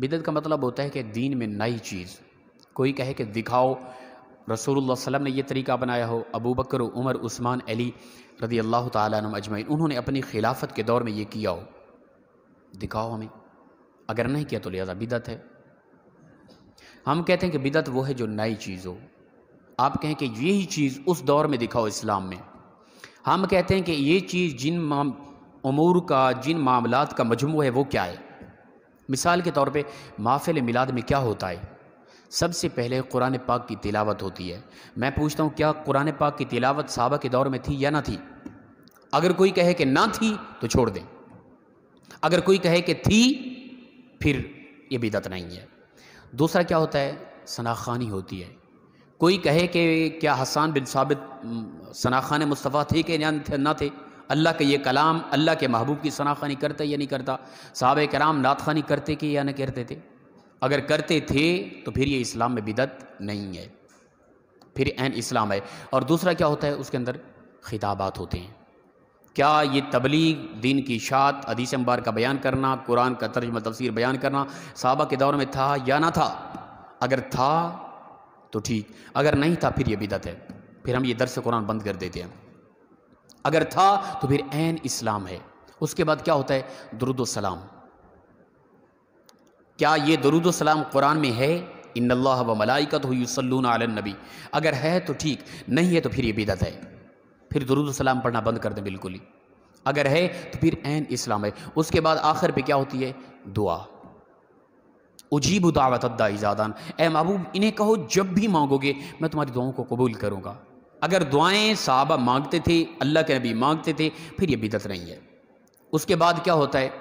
बिदत का मतलब होता है कि दीन में नई चीज़ कोई कहे कि दिखाओ रसूलुल्लाह वसलम ने यह तरीका बनाया हो अबू बकर उमर उस्मान अली रदी अल्लाह तुम अजमैन उन्होंने अपनी खिलाफत के दौर में ये किया हो दिखाओ हमें अगर नहीं किया तो लिहाजा बिदत है हम कहते हैं कि बिदत वो है जो नई चीज़ हो आप कहें कि यही चीज़ उस दौर में दिखाओ इस्लाम में हम कहते हैं कि ये चीज़ जिन अमूर का जिन मामला का मजमू है वो क्या है मिसाल के तौर पे माफिल मिलाद में क्या होता है सबसे पहले कुरान पाक की तिलावत होती है मैं पूछता हूँ क्या कुरान पाक की तिलावत साहबा के दौर में थी या ना थी अगर कोई कहे कि ना थी तो छोड़ दें अगर कोई कहे कि थी फिर ये बिदत नहीं है दूसरा क्या होता है सनाखानी होती है कोई कहे कि क्या हसान बिन साबित सनाखान मुस्तफ़ा थे कि ना थे अल्लाह के ये कलाम अल्लाह के महबूब की शनाखानी करता या नहीं करता साहब कराम नातखानी करते कि या न करते थे अगर करते थे तो फिर ये इस्लाम में बिदत नहीं है फिर एन इस्लाम है और दूसरा क्या होता है उसके अंदर खिताबात होते हैं क्या ये तबलीग दिन की शात अदीस अम्बार का बयान करना कुरान का तर्ज तफसर बयान करना साहबा के दौर में था या ना था अगर था तो ठीक अगर नहीं था फिर यह बिदत है फिर हम ये दरस कुरान बंद कर देते हैं अगर था तो फिर एन इस्लाम है उसके बाद क्या होता है दरुद सलाम क्या ये दरुद सलाम कुरान में है इन व मलाइकत युसल्लून नबी अगर है तो ठीक नहीं है तो फिर ये बिदत है फिर दरुद सलाम पढ़ना बंद कर दें बिल्कुल ही अगर है तो फिर एन इस्लाम है उसके बाद आखिर पे क्या होती है दुआ उजीब दावत अद्दा इजादान ए महबूब इन्हें कहो जब भी मांगोगे मैं तुम्हारी दुआओं को कबूल करूँगा अगर दुआएं साहबा मांगते थे अल्लाह के नबी मांगते थे फिर ये बिदत नहीं है उसके बाद क्या होता है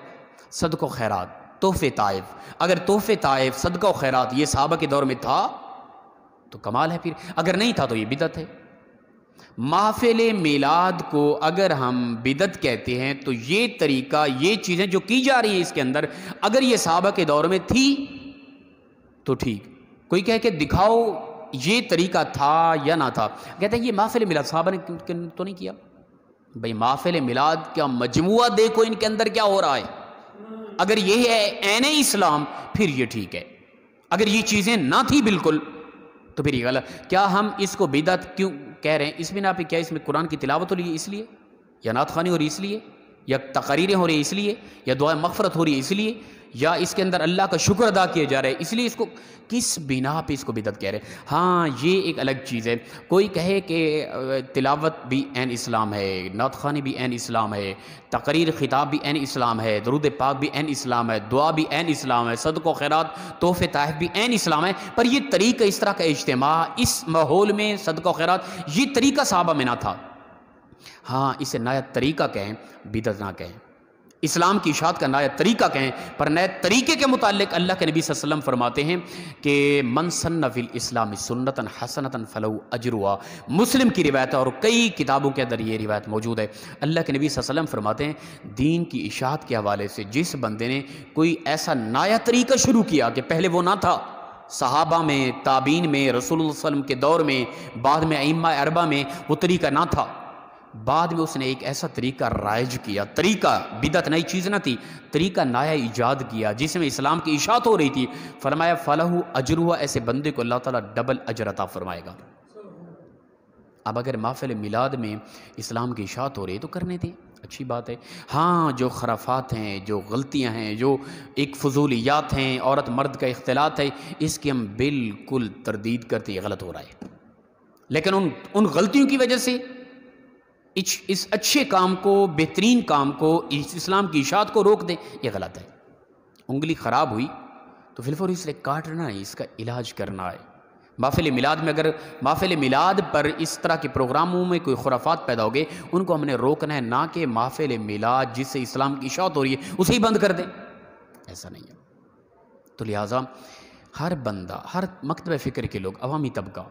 सदको खैरात तोहफ़े ताइफ अगर तोहफ़े ताइफ सदको खैरात ये साहबा के दौर में था तो कमाल है फिर अगर नहीं था तो ये बिदत है महफिल मिलाद को अगर हम बिदत कहते हैं तो ये तरीका ये चीज़ें जो की जा रही हैं इसके अंदर अगर ये साहबा के दौर में थी तो ठीक कोई कह के दिखाओ ये तरीका था या ना था कहते हैं ये माफिल मिलाद साहबा ने तो नहीं किया भाई माफिल मिलाद का मजमू देखो इनके अंदर क्या हो रहा है अगर ये है एन इस्लाम फिर ये ठीक है अगर ये चीज़ें ना थी बिल्कुल तो फिर ये गलत क्या हम इसको बेदत क्यों कह रहे हैं इसमें ना पे क्या इसमें कुरान की तिलावत हो रही है इसलिए या नात खानी हो रही इसलिए या तकरीरें हो रही इसलिए या दुआ मफ़रत हो रही है इसलिए या इसके अंदर अल्लाह का शुक्र अदा किया जा रहा है इसलिए इसको किस बिना पे इसको बिदत कह रहे हाँ ये एक अलग चीज़ है कोई कहे कि तिलावत भी एन इस्लाम है नात खानी भी एन इस्लाम है तकरीर खिताब भी एन इस्लाम है दरुद पाक भी एन इस्लाम है दुआ भी एन इस्लाम है सदक खैरात तोहफ़े तहफ़ भी एन इस्लाम है पर यह तरीका इस तरह का इज्तम इस माहौल में सदक खैरात ये तरीका साहबा में ना था हाँ इसे नया तरीका कहें बिदत ना कहें इस्लाम की इशात का नया तरीका कहें पर नए तरीके के मुतालिक अल्लाह के नबी वसल्लम फरमाते हैं कि मनसन्न इस्लामी सुन्नतन हसनतन फ़लऊ अजरुआ मुस्लिम की रिवायत और कई किताबों के अंदर ये रिवायत मौजूद है अल्लाह के नबी वसल्लम फरमाते हैं दीन की इशात के हवाले से जिस बंदे ने कोई ऐसा नया तरीका शुरू किया कि पहले वो ना था सहाबा में ताबीन में रसूल वसलम के दौर में बाद में अम्मा अरबा में वो तरीका ना था बाद में उसने एक ऐसा तरीका राइज किया तरीका बिदत नई चीज़ ना थी तरीका नाया ईजाद किया जिसमें इस्लाम की इशात हो रही थी फरमाया फलहु अजर हुआ ऐसे बंदे को अल्लाह ताला डबल अजर अता फरमाएगा अब अगर माफिल मिलाद में इस्लाम की इशात हो रही तो करने थे अच्छी बात है हाँ जो खराफात हैं जो गलतियाँ हैं जो एक फजूलियात हैं औरत मर्द का इख्तलात है इसकी हम बिल्कुल तरदीद करते गलत हो रहा है लेकिन उन उन गलतियों की वजह से इस, इस अच्छे काम को बेहतरीन काम को इस इस्लाम की इशात को रोक दें ये गलत है उंगली ख़राब हुई तो फिलफोर इसलिए काटना है इसका इलाज करना है माफिल मिलाद में अगर माफिल मिलाद पर इस तरह के प्रोग्रामों में कोई खुराफात पैदा हो गए उनको हमने रोकना है ना कि माफिल मिलाद जिससे इस्लाम की इशात हो रही है उसे ही बंद कर दें ऐसा नहीं है तो लिहाजा हर बंदा हर मकतब फ़िक्र के लोग अवामी तबका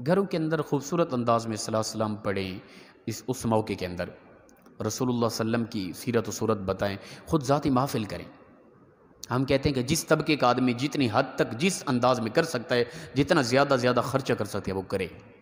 घरों के अंदर खूबसूरत अंदाज में सलाम पढ़ें इस उस मौके के अंदर रसूलुल्लाह वसम की सीरत सूरत बताएं ख़ुद ज़ाती महफ़िल करें हम कहते हैं कि जिस तबके का आदमी जितनी हद तक जिस अंदाज में कर सकता है जितना ज़्यादा ज़्यादा ख़र्चा कर सकता है वो करे